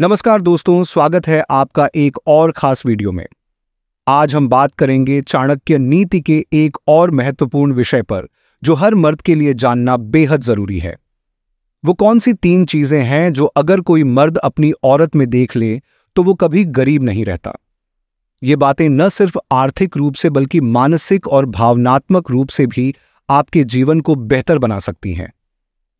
नमस्कार दोस्तों स्वागत है आपका एक और खास वीडियो में आज हम बात करेंगे चाणक्य नीति के एक और महत्वपूर्ण विषय पर जो हर मर्द के लिए जानना बेहद जरूरी है वो कौन सी तीन चीजें हैं जो अगर कोई मर्द अपनी औरत में देख ले तो वो कभी गरीब नहीं रहता ये बातें न सिर्फ आर्थिक रूप से बल्कि मानसिक और भावनात्मक रूप से भी आपके जीवन को बेहतर बना सकती हैं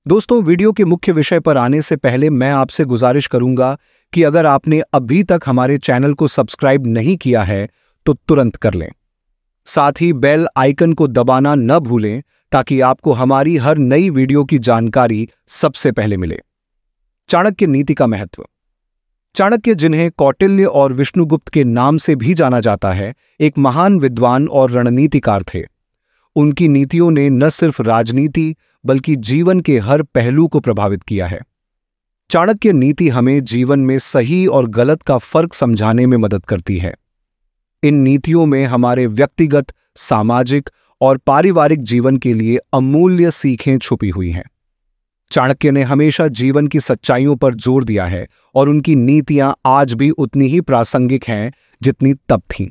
दोस्तों वीडियो के मुख्य विषय पर आने से पहले मैं आपसे गुजारिश करूंगा कि अगर आपने अभी तक हमारे चैनल को सब्सक्राइब नहीं किया है तो तुरंत कर लें साथ ही बेल आइकन को दबाना न भूलें ताकि आपको हमारी हर नई वीडियो की जानकारी सबसे पहले मिले चाणक्य नीति का महत्व चाणक्य जिन्हें कौटिल्य और विष्णुगुप्त के नाम से भी जाना जाता है एक महान विद्वान और रणनीतिकार थे उनकी नीतियों ने न सिर्फ राजनीति बल्कि जीवन के हर पहलू को प्रभावित किया है चाणक्य नीति हमें जीवन में सही और गलत का फर्क समझाने में मदद करती है इन नीतियों में हमारे व्यक्तिगत सामाजिक और पारिवारिक जीवन के लिए अमूल्य सीखें छुपी हुई हैं चाणक्य ने हमेशा जीवन की सच्चाइयों पर जोर दिया है और उनकी नीतियां आज भी उतनी ही प्रासंगिक हैं जितनी तब थीं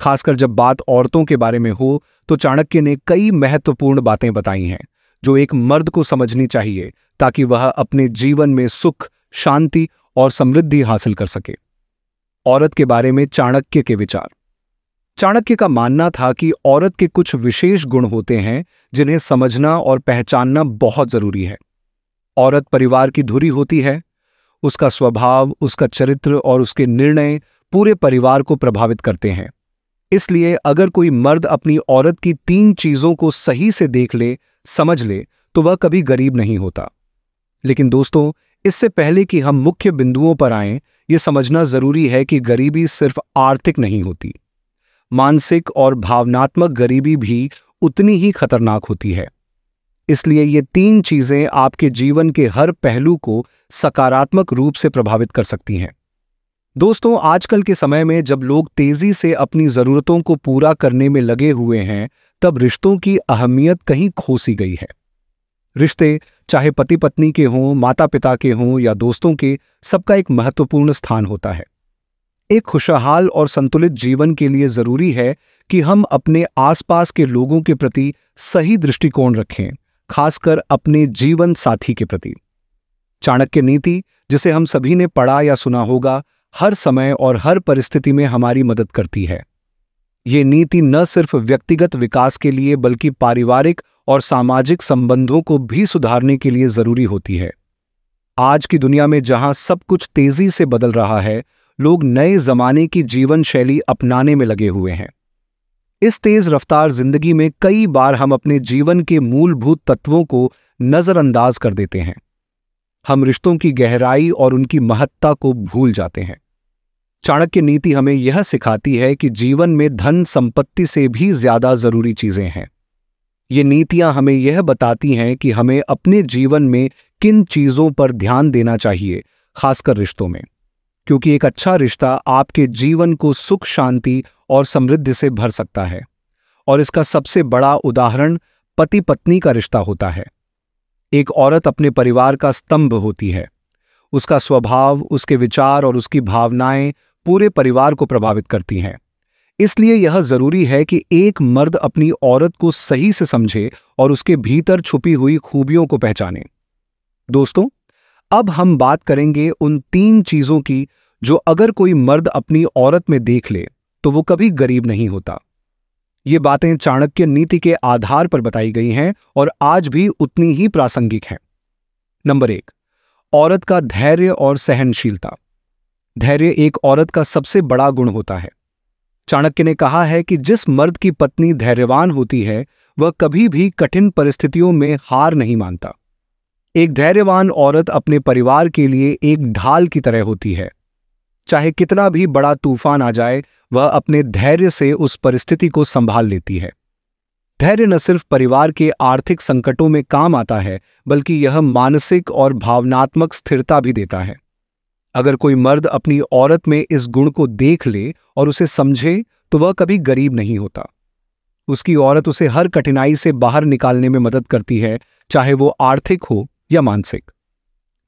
खासकर जब बात औरतों के बारे में हो तो चाणक्य ने कई महत्वपूर्ण बातें बताई हैं जो एक मर्द को समझनी चाहिए ताकि वह अपने जीवन में सुख शांति और समृद्धि हासिल कर सके औरत के बारे में चाणक्य के विचार चाणक्य का मानना था कि औरत के कुछ विशेष गुण होते हैं जिन्हें समझना और पहचानना बहुत जरूरी है औरत परिवार की धुरी होती है उसका स्वभाव उसका चरित्र और उसके निर्णय पूरे परिवार को प्रभावित करते हैं इसलिए अगर कोई मर्द अपनी औरत की तीन चीज़ों को सही से देख ले समझ ले तो वह कभी गरीब नहीं होता लेकिन दोस्तों इससे पहले कि हम मुख्य बिंदुओं पर आएं, ये समझना जरूरी है कि गरीबी सिर्फ आर्थिक नहीं होती मानसिक और भावनात्मक गरीबी भी उतनी ही खतरनाक होती है इसलिए ये तीन चीज़ें आपके जीवन के हर पहलू को सकारात्मक रूप से प्रभावित कर सकती हैं दोस्तों आजकल के समय में जब लोग तेजी से अपनी जरूरतों को पूरा करने में लगे हुए हैं तब रिश्तों की अहमियत कहीं खोसी गई है रिश्ते चाहे पति पत्नी के हों माता पिता के हों या दोस्तों के सबका एक महत्वपूर्ण स्थान होता है एक खुशहाल और संतुलित जीवन के लिए जरूरी है कि हम अपने आसपास के लोगों के प्रति सही दृष्टिकोण रखें खासकर अपने जीवन साथी के प्रति चाणक्य नीति जिसे हम सभी ने पढ़ा या सुना होगा हर समय और हर परिस्थिति में हमारी मदद करती है ये नीति न सिर्फ व्यक्तिगत विकास के लिए बल्कि पारिवारिक और सामाजिक संबंधों को भी सुधारने के लिए जरूरी होती है आज की दुनिया में जहां सब कुछ तेजी से बदल रहा है लोग नए जमाने की जीवन शैली अपनाने में लगे हुए हैं इस तेज रफ्तार जिंदगी में कई बार हम अपने जीवन के मूलभूत तत्वों को नजरअंदाज कर देते हैं हम रिश्तों की गहराई और उनकी महत्ता को भूल जाते हैं चाणक्य नीति हमें यह सिखाती है कि जीवन में धन संपत्ति से भी ज्यादा जरूरी चीजें हैं ये नीतियां हमें यह बताती हैं कि हमें अपने जीवन में किन चीजों पर ध्यान देना चाहिए खासकर रिश्तों में क्योंकि एक अच्छा रिश्ता आपके जीवन को सुख शांति और समृद्धि से भर सकता है और इसका सबसे बड़ा उदाहरण पति पत्नी का रिश्ता होता है एक औरत अपने परिवार का स्तंभ होती है उसका स्वभाव उसके विचार और उसकी भावनाएं पूरे परिवार को प्रभावित करती हैं इसलिए यह जरूरी है कि एक मर्द अपनी औरत को सही से समझे और उसके भीतर छुपी हुई खूबियों को पहचाने दोस्तों अब हम बात करेंगे उन तीन चीजों की जो अगर कोई मर्द अपनी औरत में देख ले तो वो कभी गरीब नहीं होता ये बातें चाणक्य नीति के आधार पर बताई गई हैं और आज भी उतनी ही प्रासंगिक हैं नंबर एक औरत का धैर्य और सहनशीलता धैर्य एक औरत का सबसे बड़ा गुण होता है चाणक्य ने कहा है कि जिस मर्द की पत्नी धैर्यवान होती है वह कभी भी कठिन परिस्थितियों में हार नहीं मानता एक धैर्यवान औरत अपने परिवार के लिए एक ढाल की तरह होती है चाहे कितना भी बड़ा तूफान आ जाए वह अपने धैर्य से उस परिस्थिति को संभाल लेती है धैर्य न सिर्फ परिवार के आर्थिक संकटों में काम आता है बल्कि यह मानसिक और भावनात्मक स्थिरता भी देता है अगर कोई मर्द अपनी औरत में इस गुण को देख ले और उसे समझे तो वह कभी गरीब नहीं होता उसकी औरत उसे हर कठिनाई से बाहर निकालने में मदद करती है चाहे वो आर्थिक हो या मानसिक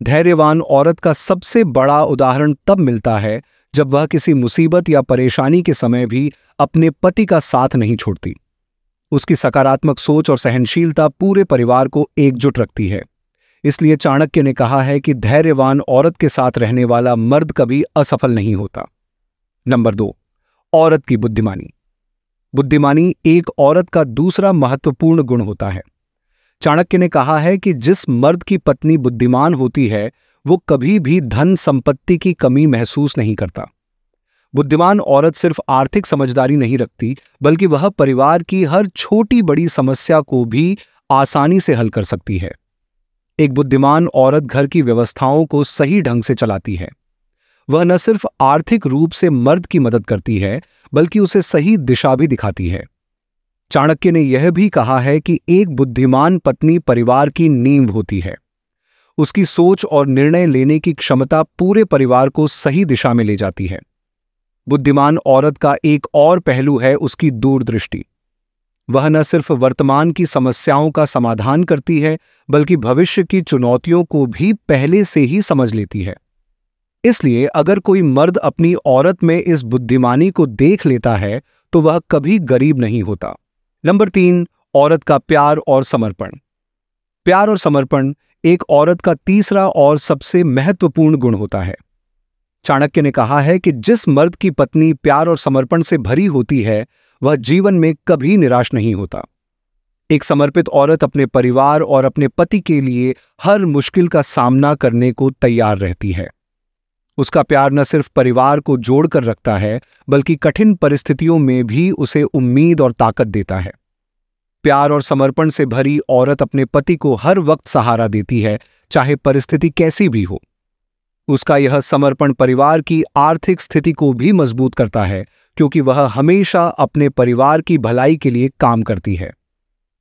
धैर्यवान औरत का सबसे बड़ा उदाहरण तब मिलता है जब वह किसी मुसीबत या परेशानी के समय भी अपने पति का साथ नहीं छोड़ती उसकी सकारात्मक सोच और सहनशीलता पूरे परिवार को एकजुट रखती है इसलिए चाणक्य ने कहा है कि धैर्यवान औरत के साथ रहने वाला मर्द कभी असफल नहीं होता नंबर दो औरत की बुद्धिमानी बुद्धिमानी एक औरत का दूसरा महत्वपूर्ण गुण होता है चाणक्य ने कहा है कि जिस मर्द की पत्नी बुद्धिमान होती है वो कभी भी धन संपत्ति की कमी महसूस नहीं करता बुद्धिमान औरत सिर्फ आर्थिक समझदारी नहीं रखती बल्कि वह परिवार की हर छोटी बड़ी समस्या को भी आसानी से हल कर सकती है एक बुद्धिमान औरत घर की व्यवस्थाओं को सही ढंग से चलाती है वह न सिर्फ आर्थिक रूप से मर्द की मदद करती है बल्कि उसे सही दिशा भी दिखाती है चाणक्य ने यह भी कहा है कि एक बुद्धिमान पत्नी परिवार की नींव होती है उसकी सोच और निर्णय लेने की क्षमता पूरे परिवार को सही दिशा में ले जाती है बुद्धिमान औरत का एक और पहलू है उसकी दूरदृष्टि वह न सिर्फ वर्तमान की समस्याओं का समाधान करती है बल्कि भविष्य की चुनौतियों को भी पहले से ही समझ लेती है इसलिए अगर कोई मर्द अपनी औरत में इस बुद्धिमानी को देख लेता है तो वह कभी गरीब नहीं होता नंबर तीन औरत का प्यार और समर्पण प्यार और समर्पण एक औरत का तीसरा और सबसे महत्वपूर्ण गुण होता है चाणक्य ने कहा है कि जिस मर्द की पत्नी प्यार और समर्पण से भरी होती है वह जीवन में कभी निराश नहीं होता एक समर्पित औरत अपने परिवार और अपने पति के लिए हर मुश्किल का सामना करने को तैयार रहती है उसका प्यार न सिर्फ परिवार को जोड़कर रखता है बल्कि कठिन परिस्थितियों में भी उसे उम्मीद और ताकत देता है प्यार और समर्पण से भरी औरत अपने पति को हर वक्त सहारा देती है चाहे परिस्थिति कैसी भी हो उसका यह समर्पण परिवार की आर्थिक स्थिति को भी मजबूत करता है क्योंकि वह हमेशा अपने परिवार की भलाई के लिए काम करती है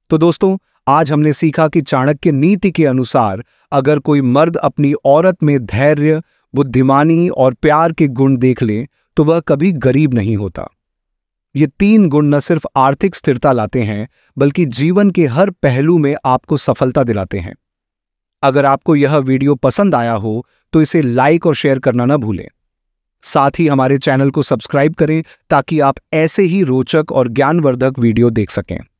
तो दोस्तों आज हमने सीखा कि चाणक्य नीति के अनुसार अगर कोई मर्द अपनी औरत में धैर्य बुद्धिमानी और प्यार के गुण देख लें तो वह कभी गरीब नहीं होता ये तीन गुण न सिर्फ आर्थिक स्थिरता लाते हैं बल्कि जीवन के हर पहलू में आपको सफलता दिलाते हैं अगर आपको यह वीडियो पसंद आया हो तो इसे लाइक और शेयर करना न भूलें साथ ही हमारे चैनल को सब्सक्राइब करें ताकि आप ऐसे ही रोचक और ज्ञानवर्धक वीडियो देख सकें